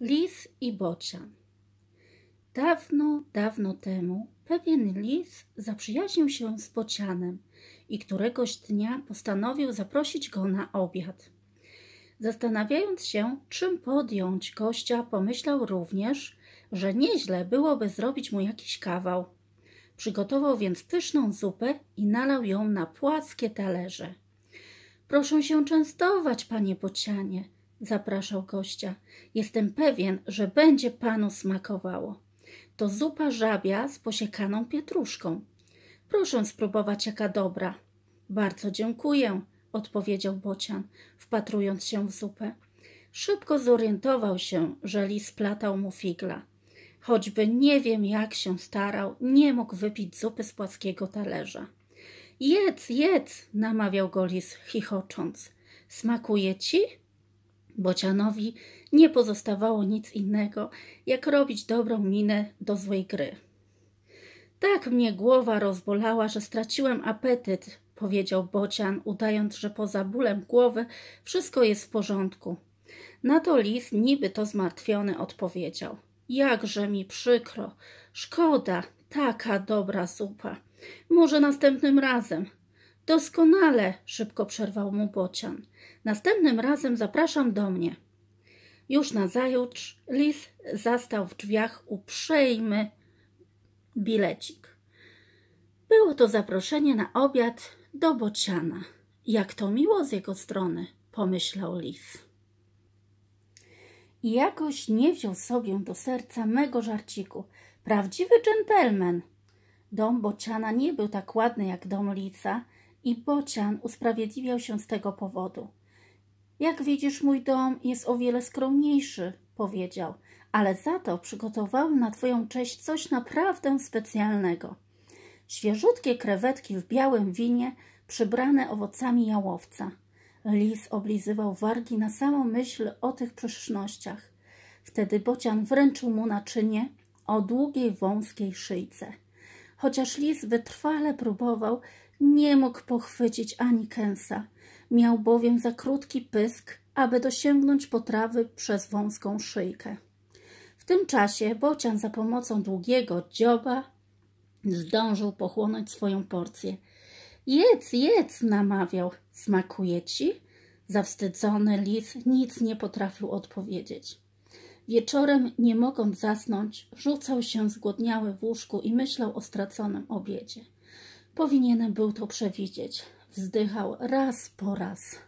Lis i bocian. Dawno, dawno temu pewien lis zaprzyjaźnił się z bocianem i któregoś dnia postanowił zaprosić go na obiad. Zastanawiając się, czym podjąć gościa, pomyślał również, że nieźle byłoby zrobić mu jakiś kawał. Przygotował więc pyszną zupę i nalał ją na płaskie talerze. Proszę się częstować, panie bocianie – zapraszał gościa. Jestem pewien, że będzie panu smakowało. To zupa żabia z posiekaną pietruszką. Proszę spróbować, jaka dobra. Bardzo dziękuję, odpowiedział Bocian, wpatrując się w zupę. Szybko zorientował się, że lis platał mu figla. Choćby nie wiem, jak się starał, nie mógł wypić zupy z płaskiego talerza. Jedz, jedz, namawiał go lis, chichocząc. Smakuje ci? Bocianowi nie pozostawało nic innego, jak robić dobrą minę do złej gry. Tak mnie głowa rozbolała, że straciłem apetyt, powiedział Bocian, udając, że poza bólem głowy wszystko jest w porządku. Na to lis niby to zmartwiony odpowiedział. Jakże mi przykro, szkoda, taka dobra zupa. Może następnym razem, Doskonale, szybko przerwał mu bocian. Następnym razem zapraszam do mnie. Już na zajutrz lis zastał w drzwiach uprzejmy bilecik. Było to zaproszenie na obiad do bociana. Jak to miło z jego strony, pomyślał lis. I jakoś nie wziął sobie do serca mego żarciku. Prawdziwy dżentelmen. Dom bociana nie był tak ładny jak dom lisa, i Bocian usprawiedliwiał się z tego powodu. Jak widzisz, mój dom jest o wiele skromniejszy, powiedział, ale za to przygotowałem na twoją cześć coś naprawdę specjalnego. Świeżutkie krewetki w białym winie, przybrane owocami jałowca. Lis oblizywał wargi na samą myśl o tych pysznościach. Wtedy Bocian wręczył mu naczynie o długiej, wąskiej szyjce. Chociaż lis wytrwale próbował, nie mógł pochwycić ani kęsa. Miał bowiem za krótki pysk, aby dosięgnąć potrawy przez wąską szyjkę. W tym czasie bocian za pomocą długiego dzioba zdążył pochłonąć swoją porcję. Jedz, jedz, namawiał. Smakuje ci? Zawstydzony lis nic nie potrafił odpowiedzieć. Wieczorem, nie mogąc zasnąć, rzucał się zgłodniały w łóżku i myślał o straconym obiedzie. Powinienem był to przewidzieć. Wzdychał raz po raz.